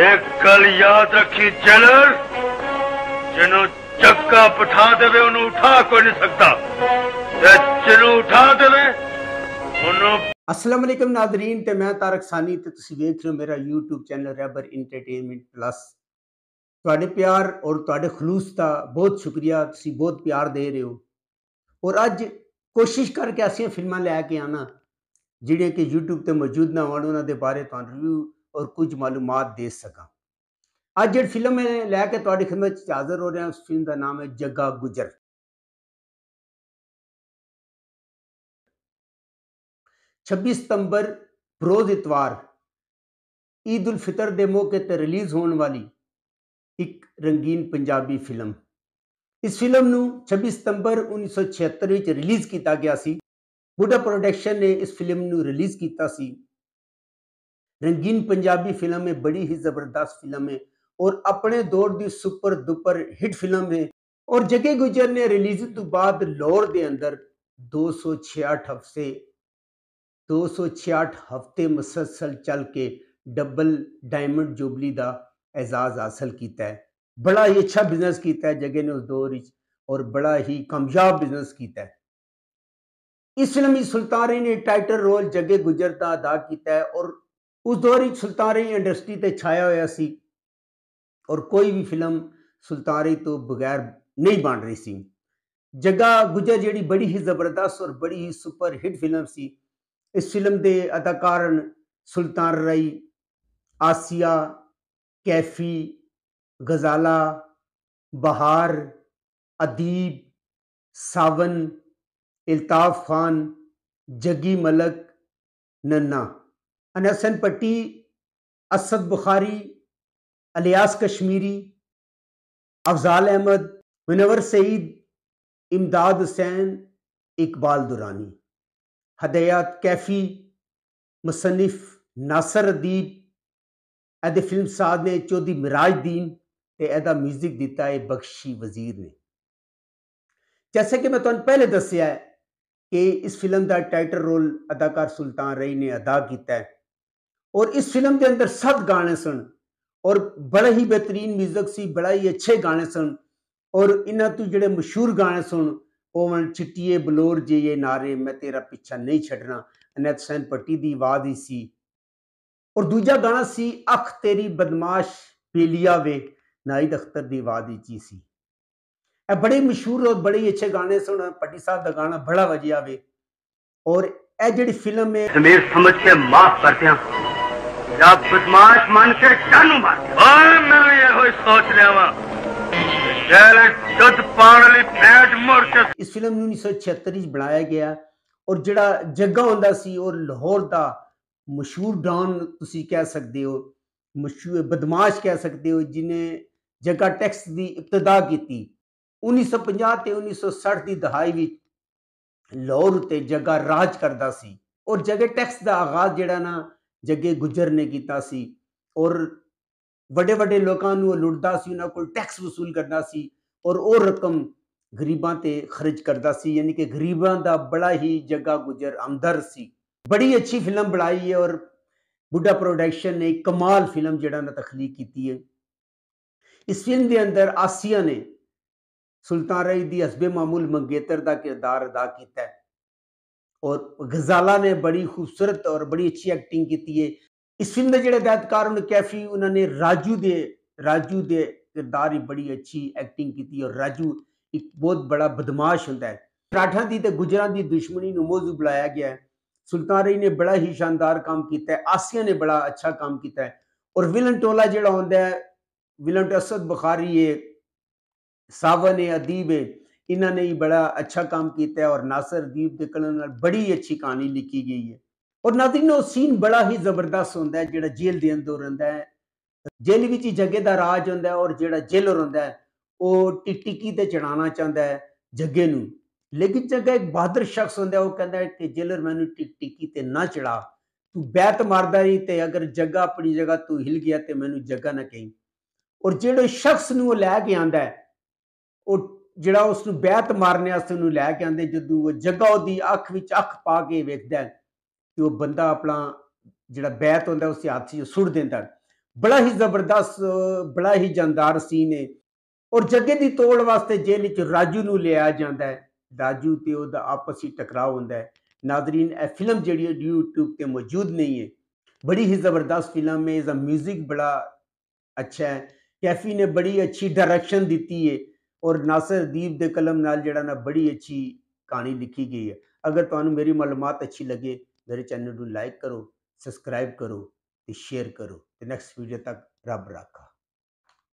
ਇੱਕ ਗੱਲ ਯਾਦ ਰੱਖੀ ਜਨਰ ਜਿਹਨੂੰ ਚੱਕਾ ਪਠਾ ਦੇਵੇ ਉਹਨੂੰ ਉਠਾ ਕੋਈ ਨਹੀਂ ਸਕਦਾ ਤੇ ਜਿਹਨੂੰ ਉਠਾ ਦੇਵੇ ਉਹਨੂੰ ਅਸਲਾਮ ਅਲੈਕਮ ਨਾਜ਼ਰੀਨ ਤੇ ਮੈਂ ਤਾਰਕ ਸਾਨੀ ਤੇ ਤੁਸੀਂ ਵੇਖ ਰਹੇ ਹੋ ਮੇਰਾ YouTube ਚੈਨਲ ਰੈਬਰ ਐਂਟਰਟੇਨਮੈਂਟ ਪਲੱਸ ਤੁਹਾਡੇ ਪਿਆਰ ਔਰ ਤੁਹਾਡੇ ਖਲੂਸ ਦਾ ਬਹੁਤ ਸ਼ੁਕਰੀਆ ਤੁਸੀਂ ਬਹੁਤ ਪਿਆਰ ਦੇ ਰਹੇ ਹੋ ਔਰ ਅੱਜ ਕੋਸ਼ਿਸ਼ ਕਰਕੇ ਅਸੀਂ ਫਿਲਮਾਂ ਲੈ ਕੇ ਆਣਾ ਜਿਹੜੇ ਕਿ YouTube ਤੇ ਮੌਜੂਦ ਨਾ ਹੋਣ ਉਹਨਾਂ ਦੇ ਬਾਰੇ ਤੁਹਾਨੂੰ ਰਿਵਿਊ और कुछ मालूम दे सकता अज जो फिल्म ਮੈਂ लैके ਕੇ खिदमत हाजिर हो रहा ਹੋ ਰਿਹਾ ਉਸ ਫਿਲਮ ਦਾ ਨਾਮ ਹੈ छब्बी सितंबर बरोज इतवार ईद उल फितर के मौके पर रिलीज़ होने वाली एक रंगीन पंजाबी फिल्म इस फिल्म को छब्बी सितंबर उन्नीस सौ छिहत्तर रिलीज़ किया गया बुढ़ा प्रोडक्शन ने इस फिल्म को रिलीज़ किया रंगीन पंजाबी फिल्म है बड़ी ही जबरदस्त फिल्म है और अपने दौर की सुपर दुपर हिट फिल्म है और जगे गुजर ने रिलीज तो बाद लाहौर के अंदर दो सौ छियाठ हफ्ते दो सौ छियाठ हफ्ते मुसलसल चल के डबल डायमंड जुबली का एजाज हासिल किया है बड़ा ही अच्छा बिजनेस किया है जगह ने उस दौर और बड़ा ही कामयाब बिजनेस किया है इस फिल्म सुल्तानी ने टाइटल रोल जगे गुजर का अदा किया है और ਉਸ ਦੌਰ ਵਿੱਚ ਸੁਲਤਾਨੀ ਇੰਡਸਟਰੀ ਤੇ ਛਾਇਆ ਹੋਇਆ ਸੀ ਔਰ ਕੋਈ ਵੀ ਫਿਲਮ ਸੁਲਤਾਨੀ ਤੋਂ ਬਗੈਰ ਨਹੀਂ ਬਣ ਰਹੀ ਸੀ ਜੱਗਾ ਗੁਜਰ ਜਿਹੜੀ ਬੜੀ ਹੀ ਜ਼ਬਰਦਸਤ ਔਰ ਬੜੀ ਹੀ ਸੁਪਰ ਹਿੱਟ ਫਿਲਮ ਸੀ ਇਸ ਫਿਲਮ ਦੇ ਅਦਾਕਾਰਨ ਸੁਲਤਾਨ ਰਈ ਆਸੀਆ ਕੈਫੀ ਗਜ਼ਾਲਾ ਬਹਾਰ ਅਦੀਬ ਸਾਵਨ ਇਲਤਾਫ ਖਾਨ ਜੱਗੀ ਮਲਕ ਨੰਨਾ अनहसन पट्टी असद बुखारी अलियास कश्मीरी अफजाल अहमद मुनवर सईद इमदाद हुसैन इकबाल दुरानी हदयात कैफ़ी मुसनफ़ नासर अदीब ए फिल्म साध ने चौधरी मिराज दीन एदा म्यूजिक दिता है बख्शी वजीर ने जैसे कि मैं तुम पहले दसिया है कि इस फिल्म का टाइटल रोल अदाकार सुल्तान रई ने अदा किया है और इस फिल्म के अंदर सत गाने सुन और बड़े ही बेहतरीन म्यूजिक सी बड़ा ही अच्छे गाने सुन और इन्हों तू जो मशहूर गाने सुन ओवन चिट्टीए बलोर जे ये नारे मैं तेरा पीछा नहीं छड़ना अनैत सैन पट्टी की आवाज ही सी और दूजा गाना सी अख तेरी बदमाश पेलिया वे नाहिद अख्तर की आवाज ही ची सी ए बड़े मशहूर और बड़े ही अच्छे गाने सुन पट्टी साहब का गाना बड़ा वजिया वे और यह जी फिल्म है समझ के माफ करते हैं जब बदमाश मन से चालू मार मैं यह सोच रहा हूँ बदमाश कह सकते हो जिन्हें जगह टैक्स की इब्तदा की उन्नीस सौ पाँह उन्नीस सौ सठ की दहाई में लाहौर उत्ते जगह राज करता और जगह टैक्स का आगाज जड़ा जगे गुजर ने किया और वे वे लोगों लुटता से उन्होंने को टैक्स वसूल करता सी और वो रकम गरीबा ते खर्च करता सी यानी कि गरीबा का बड़ा ही जगह गुजर अमदर सी बड़ी अच्छी फिल्म बनाई है और बुढ़ा प्रोडक्शन ने कमाल फिल्म जरा तखलीक की है इस फिल्म के अंदर आसिया ने सुल्तान रई दसबे मामूल मंगेतर का किरदार अदा किया और गजाला ने बड़ी खूबसूरत और बड़ी अच्छी एक्टिंग की है इस फिल्म के जो अदायतकार कैफी उन्होंने राजू दे राजू दे किरदार ही बड़ी अच्छी एक्टिंग की और राजू एक बहुत बड़ा बदमाश होंगे मराठा की गुजर की दुश्मनी मौजू बुलाया गया है सुल्तान रही ने बड़ा ही शानदार काम किया आसिया ने बड़ा अच्छा काम किया है और विलन टोला जोड़ा होंगे विलन असद बुखारी है सावन है अदीब है ਇਹਨਾਂ ਨੇ ਹੀ ਬੜਾ ਅੱਛਾ ਕੰਮ ਕੀਤਾ ਹੈ ਔਰ ਨਾਸਰ ਦੀਪ ਦੇ ਕਲਮ ਨਾਲ ਬੜੀ ਅੱਛੀ ਕਹਾਣੀ ਲਿਖੀ ਗਈ ਹੈ ਔਰ ਨਾਜ਼ਰੀਨ ਸੀਨ ਬੜਾ ਹੀ ਜ਼ਬਰਦਸਤ ਹੁੰਦਾ ਹੈ ਜਿਹੜਾ ਜੇਲ ਦੇ ਅੰਦਰ ਹੁੰਦਾ ਹੈ ਜੇਲ ਵਿੱਚ ਹੀ ਜੱਗੇ ਦਾ ਰਾਜ ਹੁੰਦਾ ਹੈ ਔਰ ਜਿਹੜਾ ਜੇਲਰ ਹੁੰਦਾ ਹੈ ਉਹ ਟਿਕਟਿਕੀ ਤੇ ਚੜਾਉਣਾ ਚਾਹੁੰਦਾ ਹੈ ਜੱਗੇ ਨੂੰ ਲੇਕਿਨ ਜੱਗਾ ਇੱਕ ਬਹਾਦਰ ਸ਼ਖਸ ਹੁੰਦਾ ਉਹ ਕਹਿੰਦਾ ਹੈ ਕਿ ਜੇਲਰ ਮੈਨੂੰ ਟਿਕਟਿਕੀ ਤੇ ਨਾ ਚੜਾ ਤੂੰ ਬੈਤ ਮਾਰਦਾ ਰਹੀ ਤੇ ਅਗਰ ਜੱਗਾ ਆਪਣੀ ਜਗ੍ਹਾ ਤੂੰ ਹਿਲ ਗਿਆ ਤੇ ਮੈਨੂੰ ਜੱਗਾ ਨਾ ਕਹੀਂ ਔਰ ਜਿਹੜੇ ਸ਼ਖਸ ਨੂੰ ਉਹ ਲੈ ਕੇ ਆਂਦਾ ਹੈ ਉਹ ਜਿਹੜਾ ਉਸ ਨੂੰ ਬੈਤ ਮਾਰਨੇ ਵਾਸਤੇ ਉਹਨੂੰ ਲੈ ਕੇ ਆਂਦੇ ਜਦੋਂ ਉਹ ਜਗ੍ਹਾ ਉਹਦੀ ਅੱਖ ਵਿੱਚ ਅੱਖ ਪਾ ਕੇ ਵੇਖਦਾ ਤੇ ਉਹ ਬੰਦਾ ਆਪਣਾ ਜਿਹੜਾ ਬੈਤ ਹੁੰਦਾ ਉਸ ਹੱਥ 'ਚ ਸੁੱਟ ਦਿੰਦਾ ਬੜਾ ਹੀ ਜ਼ਬਰਦਸਤ ਬੜਾ ਹੀ ਜੰਦਾਰ ਸੀਨ ਹੈ ਔਰ ਜੱਗੇ ਦੀ ਤੋੜ ਵਾਸਤੇ ਜੇਲ੍ਹ ਵਿੱਚ ਰਾਜੂ ਨੂੰ ਲਿਆ ਜਾਂਦਾ ਹੈ ਰਾਜੂ ਤੇ ਉਹਦਾ ਆਪਸੀ ਟਕਰਾਅ ਹੁੰਦਾ ਹੈ ਨਾਜ਼ਰੀਨ ਇਹ ਫਿਲਮ ਜਿਹੜੀ ਹੈ YouTube ਤੇ ਮੌਜੂਦ ਨਹੀਂ ਹੈ बड़ी ही ज़बरदस्त फिल्म है इसका म्यूज़िक बड़ा अच्छा है कैफी ने बड़ी अच्छी डायरेक्शन दी है और नासिर दीप के कलम नाल जरा ना बड़ी अच्छी कहानी लिखी गई है अगर तुम मेरी मालूमत अच्छी लगे मेरे चैनल को लाइक करो सबसक्राइब करो तो शेयर करो तो नैक्सट वीडियो तक रब रखा